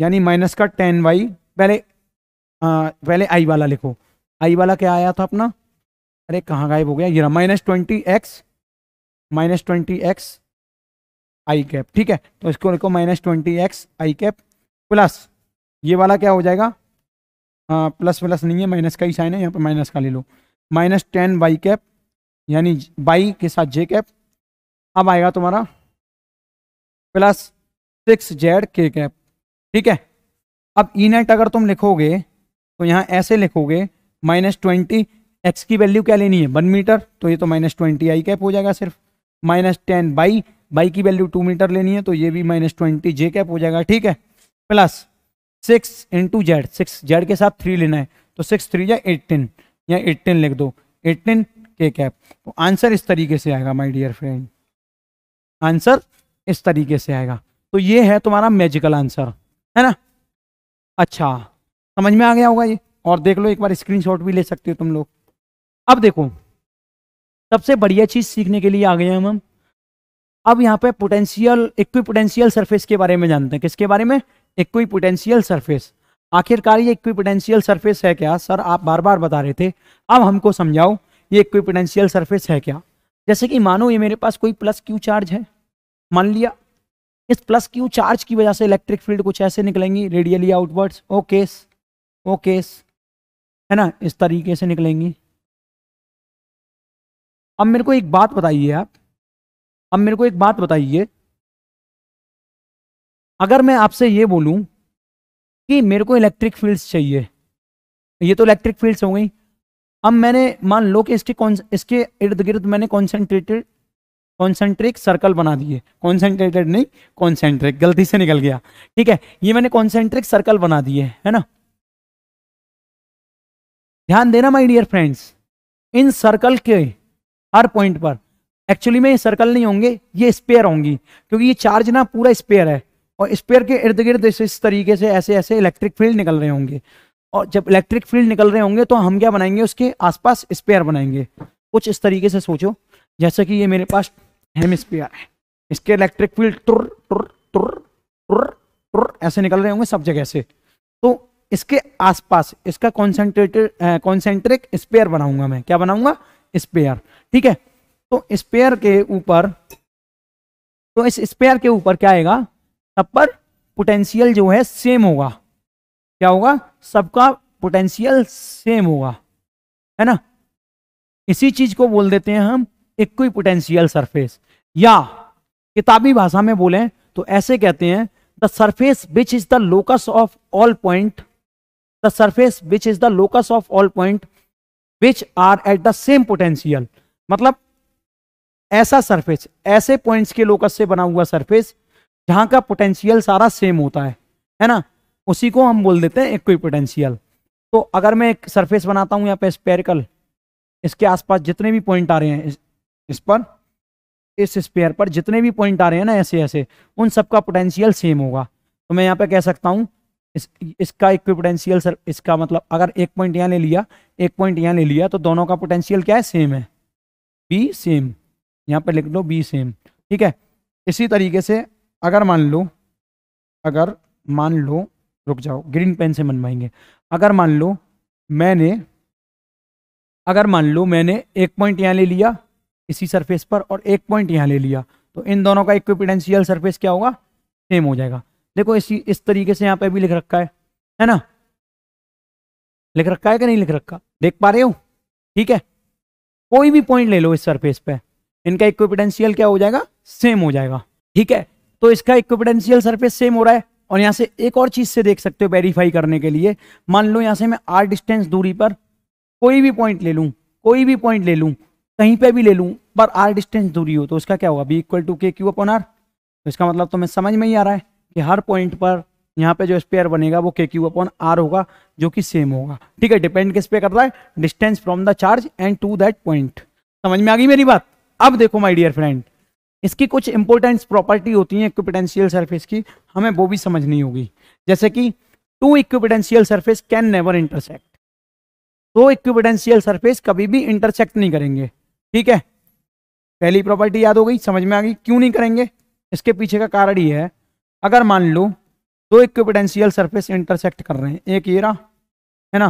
यानी माइनस का टेन वाई पहले आ, हाँ, पहले आई वाला लिखो आई वाला क्या आया था अपना अरे कहाँ गायब हो गया ये minus twenty X minus twenty X I cap ठीक है तो इसको लिखो minus twenty X I cap plus ये वाला क्या हो जाएगा आ, प्लस प्लस नहीं है माइनस का ही साइन है यहाँ पर माइनस का ले लो माइनस टेन वाई कैप यानी बाई के साथ जे कैप अब आएगा तुम्हारा plus six Z K cap ठीक है अब ई e नेट अगर तुम लिखोगे तो यहाँ ऐसे लिखोगे माइनस ट्वेंटी एक्स की वैल्यू क्या लेनी है वन मीटर तो ये तो माइनस ट्वेंटी आई कैप हो जाएगा सिर्फ माइनस टेन बाई बाई की वैल्यू टू मीटर लेनी है तो ये भी माइनस ट्वेंटी जे कैप हो जाएगा ठीक है plus six into Z six Z के साथ थ्री लेना है तो सिक्स थ्री या एट्टीन या एट्टीन लिख दो एट्टीन के कैप तो आंसर इस तरीके से आएगा माई डियर फ्रेंड आंसर इस तरीके से आएगा तो ये है तुम्हारा मैजिकल आंसर है ना अच्छा समझ में आ गया होगा ये और देख लो एक बार स्क्रीनशॉट भी ले सकते हो तुम लोग अब देखो सबसे बढ़िया चीज़ सीखने के लिए आ गए हम हम अब यहाँ पे पोटेंशियल इक्वी पोटेंशियल सरफेस के बारे में जानते हैं किसके बारे में इक्वी पोटेंशियल सरफेस आखिरकार ये इक्वी पोटेंशियल सरफेस है क्या सर आप बार बार बता रहे थे अब हमको समझाओ ये इक्वी पोटेंशियल सरफेस है क्या जैसे कि मानो ये मेरे पास कोई प्लस क्यू चार्ज है मान लिया इस प्लस क्यू चार्ज की वजह से इलेक्ट्रिक फील्ड कुछ ऐसे निकलेंगी रेडियली आउटवर्ड्स ओकेस ओकेस है ना इस तरीके से निकलेंगी अब मेरे को एक बात बताइए आप अब मेरे को एक बात बताइए अगर मैं आपसे ये बोलूं कि मेरे को इलेक्ट्रिक फील्ड्स चाहिए ये तो इलेक्ट्रिक फील्ड्स हो गई अब मैंने मान लो कि इसके इसके इर्द गिर्द मैंने कॉन्सेंट्रेटेड कॉन्सेंट्रिक सर्कल बना दिए कॉन्सेंट्रेटेड नहीं कॉन्सेंट्रिक गलती से निकल गया ठीक है ये मैंने कॉन्सेंट्रिक सर्कल बना दिए है ना ध्यान देना my dear friends in circle के हर पॉइंट पर एक्चुअली में ये सर्कल नहीं होंगे ये स्पेयर होंगी क्योंकि ये चार्ज ना पूरा स्पेयर है और स्पेयर के इर्द गिर्द इस तरीके से ऐसे ऐसे इलेक्ट्रिक फील्ड निकल रहे होंगे और जब इलेक्ट्रिक फील्ड निकल रहे होंगे तो हम क्या बनाएंगे उसके आसपास स्पेयर बनाएंगे कुछ इस तरीके से सोचो जैसे कि ये मेरे पास हेम स्पेयर है इसके इलेक्ट्रिक फील्ड तुर तुर तुर तुर तुर ऐसे निकल रहे होंगे सब जगह से तो इसके आसपास इसका कॉन्सेंट्रेटेड कॉन्सेंट्रिक स्पेयर बनाऊंगा मैं क्या बनाऊंगा स्पेयर ठीक है तो स्पेयर के ऊपर तो इस स्पेयर के ऊपर क्या आएगा सब पर पोटेंशियल जो है सेम होगा क्या होगा सबका पोटेंशियल सेम होगा है ना इसी चीज को बोल देते हैं हम इक्वी पोटेंशियल सरफेस या किताबी भाषा में बोले तो ऐसे कहते हैं the surface which is the locus of all point the surface which is the locus of all point which are at the same potential मतलब ऐसा सरफेस ऐसे पॉइंट्स के लोकस से बना हुआ सरफेस जहां का पोटेंशियल सारा सेम होता है है ना उसी को हम बोल देते हैं इक्वी पोटेंशियल तो अगर मैं एक सरफेस बनाता हूं यहाँ पे स्पेरिकल इसके आसपास जितने भी पॉइंट आ रहे हैं इस, इस पर इस स्पेयर पर जितने भी पॉइंट आ रहे हैं ना ऐसे ऐसे उन सबका पोटेंशियल सेम होगा तो मैं यहाँ पे कह सकता हूँ इस इसका इक्विपोटेंशियल सर इसका मतलब अगर एक पॉइंट यहाँ ले लिया एक पॉइंट यहाँ ले लिया तो दोनों का पोटेंशियल क्या है सेम है बी सेम यहाँ पर लिख लो बी सेम ठीक है इसी तरीके से अगर मान लो अगर मान लो रुक जाओ ग्रीन पेन से मनवाएंगे अगर मान लो मैंने अगर मान लो मैंने एक पॉइंट यहाँ ले लिया इसी सरफेस पर और एक पॉइंट यहाँ ले लिया तो इन दोनों का इक्विपिडेंशियल सरफेस क्या होगा सेम हो जाएगा देखो इसी इस तरीके से यहाँ पे भी लिख रखा है है ना लिख रखा है कि नहीं लिख रखा देख पा रहे हो ठीक है कोई भी पॉइंट ले लो इस सरफेस पे इनका इक्विपिडेंशियल क्या हो जाएगा सेम हो जाएगा ठीक है तो इसका इक्विपिडेंशियल सरफेस सेम हो रहा है और यहाँ से एक और चीज से देख सकते हो वेरीफाई करने के लिए मान लो यहाँ से मैं आर डिस्टेंस दूरी पर कोई भी पॉइंट ले लूँ कोई भी पॉइंट ले लूँ कहीं पे भी ले लूँ पर आर डिस्टेंस दूरी हो तो उसका क्या होगा बी इक्वल टू के क्यू अपन आर इसका मतलब तो मैं समझ में ही आ रहा है कि हर पॉइंट पर यहाँ पे जो स्पेयर बनेगा वो के क्यू अपॉन आर होगा जो कि सेम होगा ठीक है डिपेंड किस पे कर रहा है distance from the charge and to that point समझ में आ गई मेरी बात अब देखो माय डियर फ्रेंड इसकी कुछ इंपोर्टेंट प्रॉपर्टी होती है इक्विपोटेंशियल सरफेस की हमें वो भी समझनी होगी जैसे कि two equipotential surface can never intersect दो इक्विपोटेंशियल सर्फेस कभी भी इंटरसेक्ट नहीं करेंगे ठीक है पहली प्रॉपर्टी याद हो गई समझ में आ गई क्यों नहीं करेंगे इसके पीछे का कारण ये है अगर मान लो दो इक्विपोटेंशियल सरफेस इंटरसेक्ट कर रहे हैं एक ये रहा है ना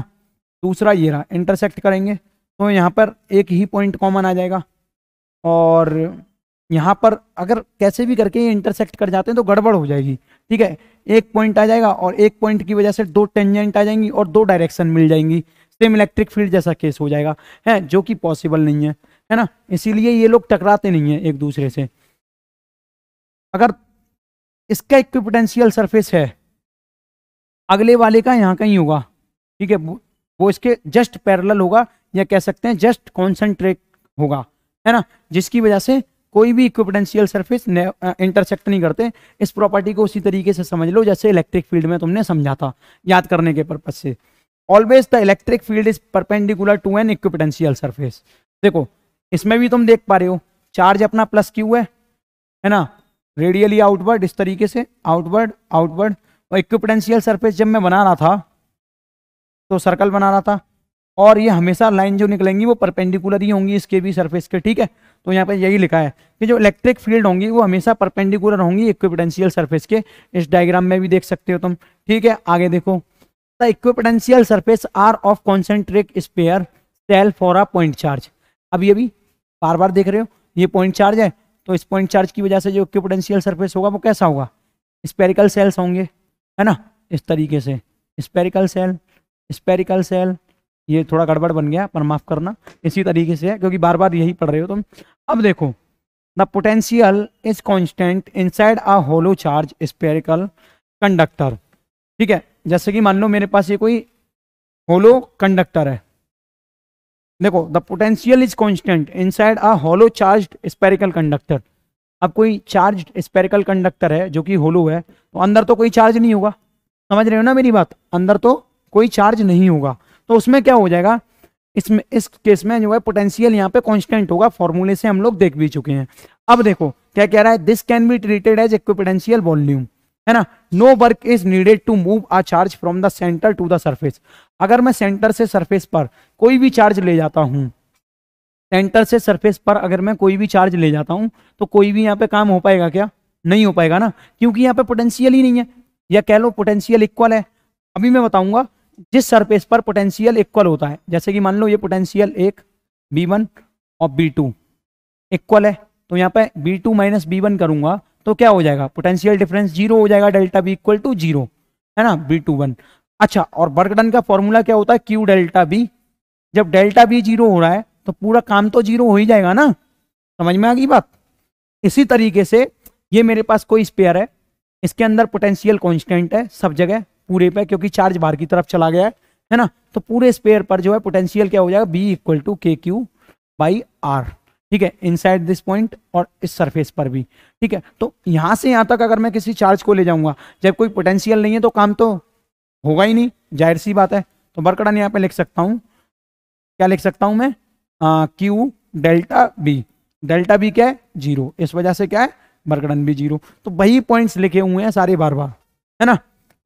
दूसरा ये रहा इंटरसेक्ट करेंगे तो यहाँ पर एक ही पॉइंट कॉमन आ जाएगा और यहाँ पर अगर कैसे भी करके ये इंटरसेक्ट कर जाते हैं तो गड़बड़ हो जाएगी ठीक है एक पॉइंट आ जाएगा और एक पॉइंट की वजह से दो टेंजेंट आ जाएंगी और दो डायरेक्शन मिल जाएंगी सेम इलेक्ट्रिक फील्ड जैसा केस हो जाएगा है जो कि पॉसिबल नहीं है है ना इसीलिए ये लोग टकराते नहीं हैं एक दूसरे से अगर इसका इक्विपोटेंशियल सरफेस है अगले वाले का यहाँ कहीं होगा ठीक है वो इसके जस्ट पैरल होगा या कह सकते हैं जस्ट कॉन्सेंट्रेट होगा है ना जिसकी वजह से कोई भी इक्विपोटेंशियल सरफेस इंटरसेक्ट नहीं करते इस प्रॉपर्टी को उसी तरीके से समझ लो जैसे इलेक्ट्रिक फील्ड में तुमने समझा था याद करने के पर्पज से always the electric field is perpendicular to an equipotential surface देखो इसमें भी तुम देख पा रहे हो चार्ज अपना प्लस क्यू है है ना रेडियली आउटवर्ड इस तरीके से आउटवर्ड आउटवर्ड और इक्विपोटेंशियल सरफेस जब मैं बना रहा था तो सर्कल बना रहा था और ये हमेशा लाइन जो निकलेंगी वो परपेंडिकुलर ही होंगी इसके भी सरफेस के ठीक है तो यहाँ पे यही लिखा है कि जो इलेक्ट्रिक फील्ड होंगी वो हमेशा परपेंडिकुलर होंगी इक्विपोटेंशियल सरफेस के इस डायग्राम में भी देख सकते हो तुम ठीक है आगे देखो the equipotential surface are of concentric spheres for a point charge अब ये भी बार बार देख रहे हो ये पॉइंट चार्ज है तो इस पॉइंट चार्ज की वजह से जो इक्विपोटेंशियल सरफेस होगा वो कैसा होगा स्पेरिकल सेल्स होंगे है ना इस तरीके से स्पेरिकल सेल स्पेरिकल सेल ये थोड़ा गड़बड़ बन गया पर माफ़ करना इसी तरीके से है क्योंकि बार बार यही पढ़ रहे हो तुम अब देखो the potential is constant inside a hollow charge spherical conductor ठीक है जैसे कि मान लो मेरे पास ये कोई होलो कंडक्टर है देखो the potential is constant inside a hollow charge spherical conductor अब कोई चार्ज स्पेरिकल कंडक्टर है जो कि होलो है तो अंदर तो कोई चार्ज नहीं होगा समझ रहे हो ना मेरी बात अंदर तो कोई चार्ज नहीं होगा तो उसमें क्या हो जाएगा इसमें इस केस में जो है पोटेंशियल यहाँ पे कॉन्स्टेंट होगा फॉर्मूले से हम लोग देख भी चुके हैं अब देखो क्या कह रहा है this can be treated as equipotential volume है ना no work is needed to move a charge from the center to the surface अगर मैं सेंटर से सरफेस पर कोई भी चार्ज ले जाता हूँ सेंटर से सरफेस पर अगर मैं कोई भी चार्ज ले जाता हूँ तो कोई भी यहाँ पे काम हो पाएगा क्या नहीं हो पाएगा ना क्योंकि यहाँ पे पोटेंशियल ही नहीं है या कह लो पोटेंशियल इक्वल है अभी मैं बताऊंगा जिस सरफेस पर पोटेंशियल इक्वल होता है जैसे कि मान लो ये पोटेंशियल एक बी वन और बी टू इक्वल है तो यहाँ पे V two minus V one करूंगा तो क्या हो जाएगा पोटेंशियल डिफरेंस जीरो हो जाएगा delta V equal to zero है ना बी टू वन अच्छा और वर्क डन का फॉर्मूला क्या होता है क्यू डेल्टा बी जब डेल्टा बी जीरो हो रहा है तो पूरा काम तो जीरो हो ही जाएगा ना समझ में आ गई बात इसी तरीके से ये मेरे पास कोई स्पेयर है इसके अंदर पोटेंशियल कॉन्स्टेंट है सब जगह पूरे पे क्योंकि चार्ज बाहर की तरफ चला गया है है ना तो पूरे स्पेयर पर जो है पोटेंशियल क्या हो जाएगा बी इक्वल टू के क्यू बाई आर ठीक है इनसाइड दिस पॉइंट और इस सरफेस पर भी ठीक है तो यहां से यहां तक अगर मैं किसी चार्ज को ले जाऊंगा जब कोई पोटेंशियल नहीं है तो काम तो होगा ही नहीं जाहिर सी बात है तो बरकड़न यहां पे लिख सकता हूं क्या लिख सकता हूं मैं Q delta V delta V क्या है जीरो इस वजह से क्या है बरकड़न बी जीरो तो वही पॉइंट्स लिखे हुए हैं सारे बार बार है ना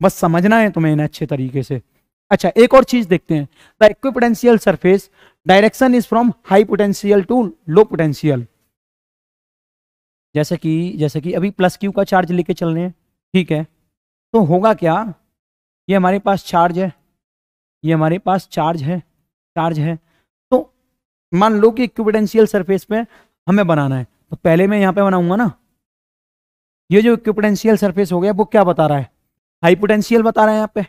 बस समझना है तुम्हें इन्हें अच्छे तरीके से अच्छा एक और चीज देखते हैं the equipotential surface direction is from high potential to low potential जैसे कि जैसे कि अभी प्लस क्यू का चार्ज लेके चल रहे हैं ठीक है तो होगा क्या ये हमारे पास चार्ज है ये हमारे पास चार्ज है चार्ज है तो मान लो कि इक्विपोटेंशियल सरफेस पे हमें बनाना है तो पहले मैं यहाँ पे बनाऊंगा ना ये जो इक्विपोटेंशियल सरफेस हो गया वो क्या बता रहा है हाई पोटेंशियल बता रहा है यहाँ पे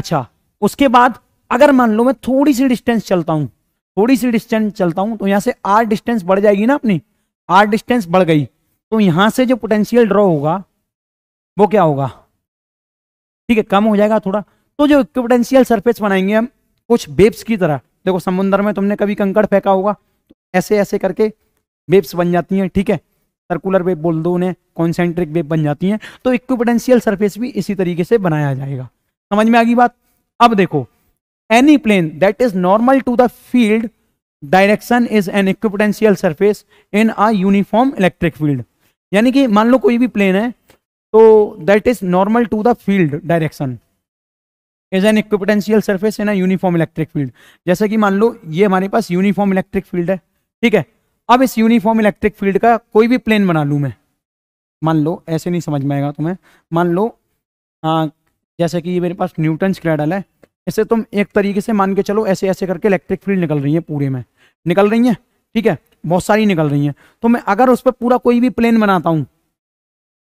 अच्छा उसके बाद अगर मान लो मैं थोड़ी सी डिस्टेंस चलता हूं थोड़ी सी डिस्टेंस चलता हूं तो यहां से आर डिस्टेंस बढ़ जाएगी ना अपनी आर डिस्टेंस बढ़ गई तो यहां से जो पोटेंशियल ड्रॉ होगा वो क्या होगा ठीक है कम हो जाएगा थोड़ा तो जो पोटेंशियल सरफेस बनाएंगे हम कुछ बेब्स की तरह देखो समुद्र में तुमने कभी कंकड़ फेंका होगा तो ऐसे ऐसे करके बेब्स बन जाती हैं ठीक है सर्कुलर वेब बोल दो उन्हें कॉन्सेंट्रिक वेब बन जाती हैं तो इक्विपोटेंशियल सरफेस भी इसी तरीके से बनाया जाएगा समझ में आ गई बात अब देखो any plane that is normal to the field direction is an equipotential surface in a uniform electric field यानी कि मान लो कोई भी प्लेन है तो that is normal to the field direction is an equipotential surface in a uniform electric field जैसे कि मान लो ये हमारे पास यूनिफॉर्म इलेक्ट्रिक फील्ड है ठीक है अब इस यूनिफॉर्म इलेक्ट्रिक फील्ड का कोई भी प्लेन बना लूँ मैं मान लो ऐसे नहीं समझ में आएगा तुम्हें मान लो आ, हाँ, जैसे कि ये मेरे पास न्यूटन स्क्रैडल है इसे तुम एक तरीके से मान के चलो ऐसे ऐसे करके इलेक्ट्रिक फील्ड निकल रही है पूरे में निकल रही है ठीक है बहुत सारी निकल रही है तो मैं अगर उस पर पूरा कोई भी प्लेन बनाता हूँ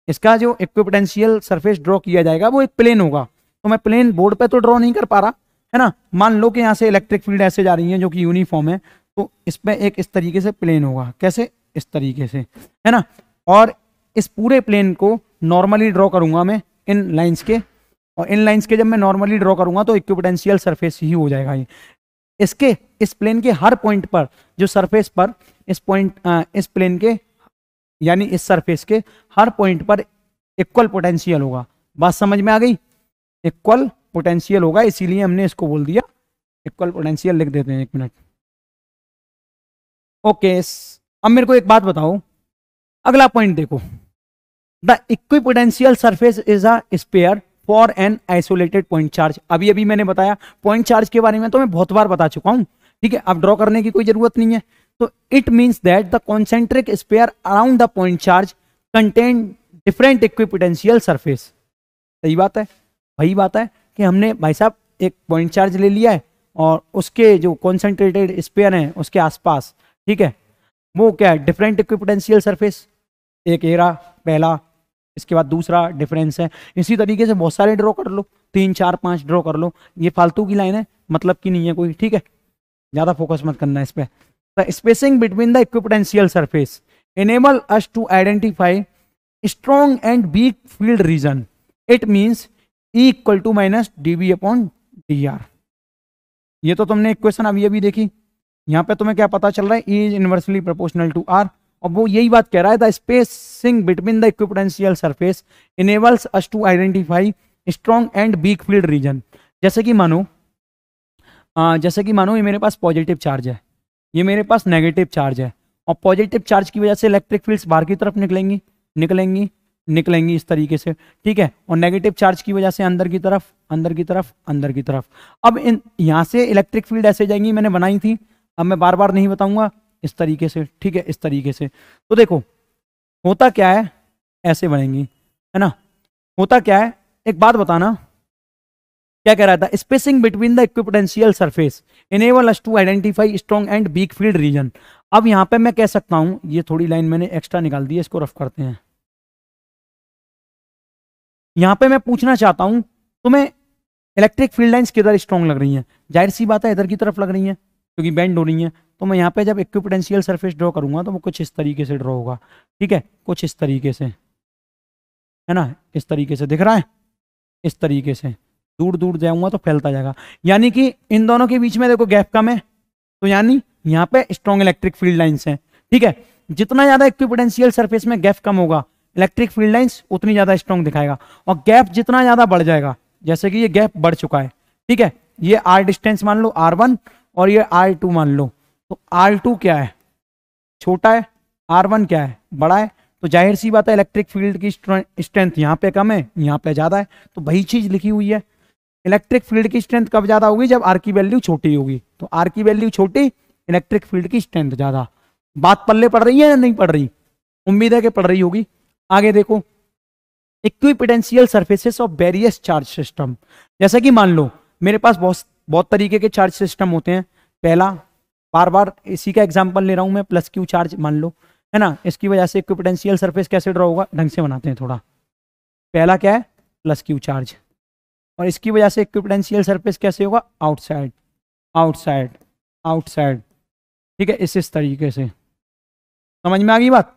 इसका जो इक्विपोटेंशियल सरफेस ड्रॉ किया जाएगा वो एक प्लेन होगा तो मैं प्लेन बोर्ड पर तो ड्रॉ नहीं कर पा रहा है ना मान लो कि यहाँ से इलेक्ट्रिक फील्ड ऐसे जा रही है जो कि यूनिफॉर्म है तो इस पर एक इस तरीके से प्लेन होगा कैसे इस तरीके से है ना और इस पूरे प्लेन को नॉर्मली ड्रॉ करूंगा मैं इन लाइंस के और इन लाइन्स के जब मैं नॉर्मली ड्रॉ करूंगा तो इक्विपोटेंशियल सरफेस ही हो जाएगा ये इसके इस प्लेन के हर पॉइंट पर जो सरफेस पर इस पॉइंट इस प्लेन के यानी इस सरफेस के हर पॉइंट पर इक्वल पोटेंशियल होगा बात समझ में आ गई इक्वल पोटेंशियल होगा इसीलिए हमने इसको बोल दिया इक्वल पोटेंशियल लिख देते हैं एक मिनट ओके अब मेरे को एक बात बताओ अगला पॉइंट देखो the equipotential surface is a sphere for an isolated point charge अभी अभी मैंने बताया पॉइंट चार्ज के बारे में तो मैं बहुत बार बता चुका हूं ठीक है अब ड्रॉ करने की कोई जरूरत नहीं है तो it means that the concentric sphere around the point charge contain different equipotential surface सही बात है वही बात है कि हमने भाई साहब एक पॉइंट चार्ज ले लिया है और उसके जो कॉन्सेंट्रेटेड स्पेयर हैं उसके आसपास ठीक है वो क्या है डिफरेंट इक्विपोटेंशियल सरफेस एक एरा पहला इसके बाद दूसरा डिफरेंस है इसी तरीके से बहुत सारे ड्रॉ कर लो तीन चार पांच ड्रॉ कर लो ये फालतू की लाइन है मतलब की नहीं है कोई ठीक है ज़्यादा फोकस मत करना इस पर the spacing between the equipotential surface enable us to identify strong and weak field region it equal to minus D V upon D R ये तो तुमने इक्वेशन अभी अभी देखी यहाँ पे तुम्हें क्या पता चल रहा है e is inversely proportional to R और वो यही बात कह रहा है the spacing between the equipotential surface enables us to identify strong and weak field region जैसे कि मानो जैसे कि मानो ये मेरे पास पॉजिटिव चार्ज है ये मेरे पास नेगेटिव चार्ज है और पॉजिटिव चार्ज की वजह से इलेक्ट्रिक फील्ड्स बाहर की तरफ निकलेंगी निकलेंगी निकलेंगी इस तरीके से ठीक है और नेगेटिव चार्ज की वजह से अंदर की तरफ अंदर की तरफ अंदर की तरफ अब इन यहाँ से इलेक्ट्रिक फील्ड ऐसे जाएंगी मैंने बनाई थी अब मैं बार बार नहीं बताऊंगा इस तरीके से ठीक है इस तरीके से तो देखो होता क्या है ऐसे बनेंगी है ना होता क्या है एक बात बताना क्या कह रहा था spacing between the equipotential surface enable us to identify strong and weak field region अब यहां पे मैं कह सकता हूं ये थोड़ी लाइन मैंने एक्स्ट्रा निकाल दी है इसको रफ करते हैं यहां पे मैं पूछना चाहता हूं तुम्हें इलेक्ट्रिक फील्ड लाइन किधर स्ट्रॉन्ग लग रही हैं जाहिर सी बात है इधर की तरफ लग रही हैं क्योंकि बेंड हो रही है तो मैं यहाँ पे जब इक्विपोटेंशियल सरफेस ड्रॉ करूँगा तो वो कुछ इस तरीके से ड्रॉ होगा ठीक है कुछ इस तरीके से है ना इस तरीके से दिख रहा है इस तरीके से दूर दूर जाऊंगा तो फैलता जाएगा यानी कि इन दोनों के बीच में देखो गैप कम है तो यानी यहाँ पे स्ट्रॉन्ग इलेक्ट्रिक फील्ड लाइन्स हैं ठीक है जितना ज्यादा इक्विपोटेंशियल सर्फेस में गैप कम होगा इलेक्ट्रिक फील्ड लाइन्स उतनी ज्यादा स्ट्रॉन्ग दिखाएगा और गैप जितना ज्यादा बढ़ जाएगा जैसे कि ये गैप बढ़ चुका है ठीक है ये आर डिस्टेंस मान लो आर वन और ये आर टू मान लो तो आर टू क्या है छोटा है आर वन क्या है बड़ा है तो जाहिर सी बात है इलेक्ट्रिक फील्ड की स्ट्रेंथ यहाँ पे कम है यहाँ पे ज़्यादा है तो वही चीज़ लिखी हुई है इलेक्ट्रिक फील्ड की स्ट्रेंथ कब ज़्यादा होगी जब आर की वैल्यू छोटी होगी तो आर की वैल्यू छोटी इलेक्ट्रिक फील्ड की स्ट्रेंथ ज़्यादा बात पल्ले पड़ रही है या नहीं पड़ रही उम्मीद है कि पड़ रही होगी आगे देखो equipotential surfaces of various charge system जैसा कि मान लो मेरे पास बहुत बहुत तरीके के चार्ज सिस्टम होते हैं पहला बार बार इसी का एग्जाम्पल ले रहा हूँ मैं प्लस क्यू चार्ज मान लो है ना इसकी वजह से इक्विपोटेंशियल सरफेस कैसे ड्रा होगा ढंग से बनाते हैं थोड़ा पहला क्या है प्लस क्यू चार्ज और इसकी वजह से इक्विपोटेंशियल सरफेस कैसे होगा आउटसाइड आउटसाइड आउटसाइड ठीक है इस इस तरीके से समझ में आ गई बात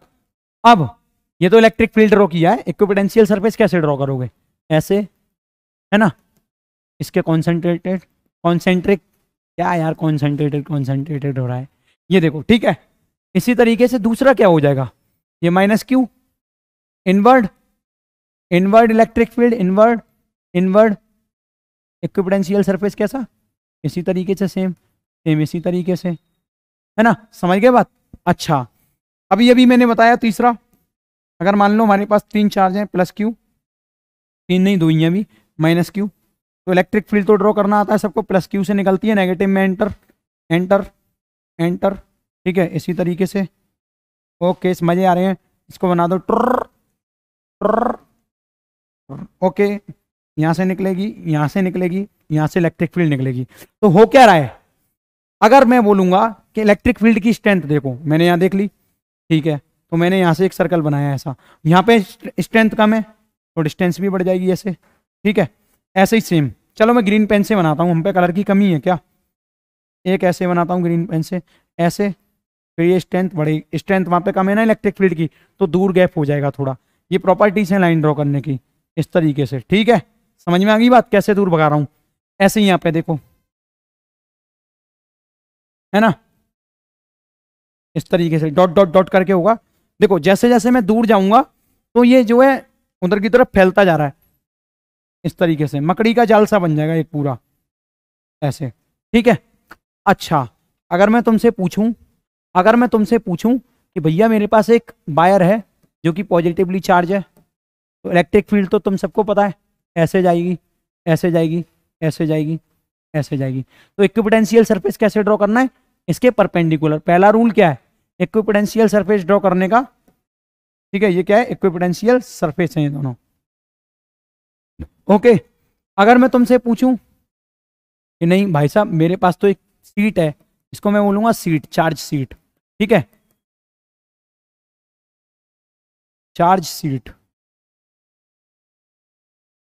अब ये तो इलेक्ट्रिक फील्ड ड्रॉ किया है इक्विपोटेंशियल सरफेस कैसे ड्रॉ करोगे ऐसे है ना इसके कॉन्सेंट्रेटेड कॉन्सेंट्रिक क्या यार कॉन्सेंट्रेटेड कॉन्सेंट्रेटेड हो रहा है ये देखो ठीक है इसी तरीके से दूसरा क्या हो जाएगा ये minus Q inward inward electric field inward inward equipotential surface कैसा इसी तरीके से सेम सेम इसी तरीके से है ना समझ गए बात अच्छा अभी अभी मैंने बताया तीसरा अगर मान लो हमारे पास तीन चार्ज हैं प्लस क्यू तीन नहीं दो ही अभी माइनस क्यू तो इलेक्ट्रिक फील्ड तो ड्रॉ करना आता है सबको प्लस क्यू से निकलती है नेगेटिव में एंटर एंटर एंटर ठीक है इसी तरीके से ओके इस मज़े आ रहे हैं इसको बना दो ट्र ट्र ओके यहाँ से निकलेगी यहाँ से निकलेगी यहाँ से इलेक्ट्रिक फील्ड निकलेगी तो हो क्या रहा है अगर मैं बोलूँगा कि इलेक्ट्रिक फील्ड की स्ट्रेंथ देखो मैंने यहाँ देख ली ठीक है तो मैंने यहाँ से एक सर्कल बनाया ऐसा यहाँ पे स्ट्रेंथ कम है तो डिस्टेंस भी बढ़ जाएगी ऐसे ठीक है ऐसे ही सेम चलो मैं ग्रीन पेन से बनाता हूँ हम पे कलर की कमी है क्या एक ऐसे बनाता हूँ ग्रीन पेन से ऐसे फिर ये स्ट्रेंथ बढ़ेगी स्ट्रेंथ वहाँ पे कम है ना इलेक्ट्रिक फील्ड की तो दूर गैप हो जाएगा थोड़ा ये प्रॉपर्टीज हैं लाइन ड्रॉ करने की इस तरीके से ठीक है समझ में आ गई बात कैसे दूर भगा रहा हूँ ऐसे ही यहाँ पे देखो है ना इस तरीके से डॉट डॉट डॉट करके होगा देखो जैसे जैसे मैं दूर जाऊँगा तो ये जो है उधर की तरफ फैलता जा रहा है इस तरीके से मकड़ी का जाल सा बन जाएगा एक पूरा ऐसे ठीक है अच्छा अगर मैं तुमसे पूछूं अगर मैं तुमसे पूछूं कि भैया मेरे पास एक वायर है जो कि पॉजिटिवली चार्ज है तो इलेक्ट्रिक फील्ड तो तुम सबको पता है ऐसे जाएगी ऐसे जाएगी ऐसे जाएगी ऐसे जाएगी तो इक्विपोटेंशियल सरफेस कैसे ड्रॉ करना है इसके परपेंडिकुलर पहला रूल क्या है इक्विपोटेंशियल सरफेस ड्रॉ करने का ठीक है ये क्या है इक्विपोटेंशियल सरफेस है ये दोनों ओके अगर मैं तुमसे पूछूं कि नहीं भाई साहब मेरे पास तो एक सीट है इसको मैं बोलूंगा सीट चार्ज सीट ठीक है चार्ज सीट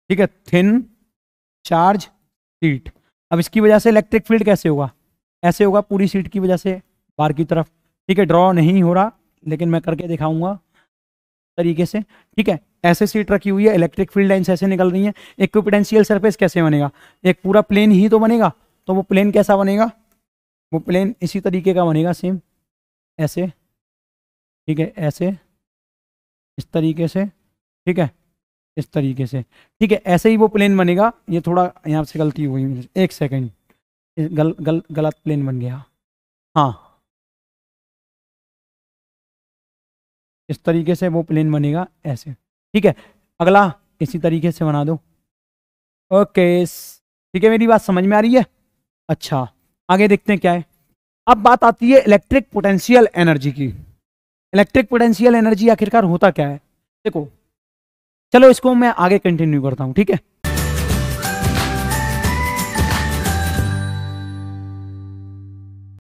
ठीक है थिन चार्ज सीट अब इसकी वजह से इलेक्ट्रिक फील्ड कैसे होगा ऐसे होगा पूरी सीट की वजह से बाहर की तरफ ठीक है ड्रॉ नहीं हो रहा लेकिन मैं करके दिखाऊंगा तरीके से ठीक है ऐसे सीट रखी हुई है इलेक्ट्रिक फील्ड लाइन्स ऐसे निकल रही हैं इक्विपिडेंशियल सरफेस कैसे बनेगा एक पूरा प्लेन ही तो बनेगा तो वो प्लेन कैसा बनेगा वो प्लेन इसी तरीके का बनेगा सेम ऐसे ठीक है ऐसे इस तरीके से ठीक है इस तरीके से ठीक है ऐसे ही वो प्लेन बनेगा ये थोड़ा यहाँ से गलती हुई एक सेकेंड गल, गल, गलत प्लेन बन गया हाँ इस तरीके से वो प्लेन बनेगा ऐसे ठीक है अगला इसी तरीके से बना दो ओके ठीक है मेरी बात समझ में आ रही है अच्छा आगे देखते हैं क्या है अब बात आती है इलेक्ट्रिक पोटेंशियल एनर्जी की इलेक्ट्रिक पोटेंशियल एनर्जी आखिरकार होता क्या है देखो चलो इसको मैं आगे कंटिन्यू करता हूँ ठीक है